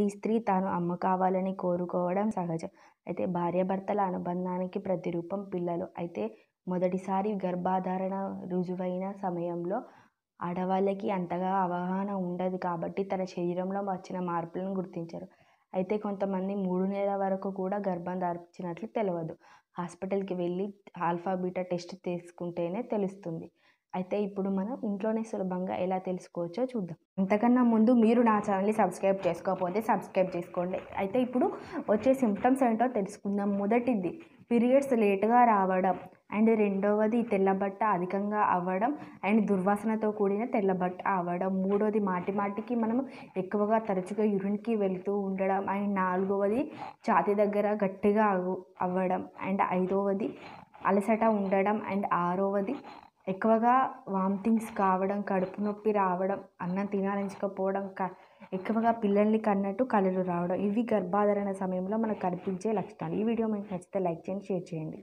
ప్రతి స్త్రీ తాను అమ్మ కావాలని కోరుకోవడం సహజం. అయితే భార్యాభర్తల అనుబంధానికి ప్రతిరూపం పిల్లలు. అయితే మొదటిసారి గర్భధారణ రుజువైన సమయంలో ఆడవాళ్ళకి అంతగా అవగాహన ఉండదు కాబట్టి తన శరీరంలో వచ్చిన మార్పులను గుర్తించరు. అయితే కొంతమంది మూడు నెలల వరకు కూడా గర్భం దాల్చినట్లు తెలియదు హాస్పిటల్కి వెళ్ళి ఆల్ఫా బీటా టెస్ట్ తీసుకుంటేనే తెలుస్తుంది. అయితే ఇప్పుడు మనం ఇంట్లోనే సులభంగా ఎలా తెలుసుకోవచ్చో చూద్దాం అంతకన్నా ముందు మీరు నా ఛానల్ని సబ్స్క్రైబ్ చేసుకోకపోతే సబ్స్క్రైబ్ చేసుకోండి అయితే ఇప్పుడు వచ్చే సిమ్టమ్స్ ఏంటో తెలుసుకుందాం మొదటిది పీరియడ్స్ లేటుగా రావడం అండ్ రెండవది తెల్లబట్ట అధికంగా అవ్వడం అండ్ దుర్వాసనతో కూడిన తెల్లబట్ట అవ్వడం మూడవది మాటి మాటికి మనం ఎక్కువగా తరచుగా యూరిన్కి వెళుతూ ఉండడం అండ్ నాలుగవది ఛాతి దగ్గర గట్టిగా అవ్వడం అండ్ ఐదవది అలసట ఉండడం అండ్ ఆరవది ఎక్కువగా వామిటింగ్స్ కావడం కడుపు నొప్పి రావడం అన్నం తినాలనించకపోవడం క ఎక్కువగా పిల్లల్ని కన్నట్టు కళలు రావడం ఇవి గర్భాధారణ సమయంలో మనకు కనిపించే లక్షణాలు ఈ వీడియో మీకు నచ్చితే లైక్ చేయండి షేర్ చేయండి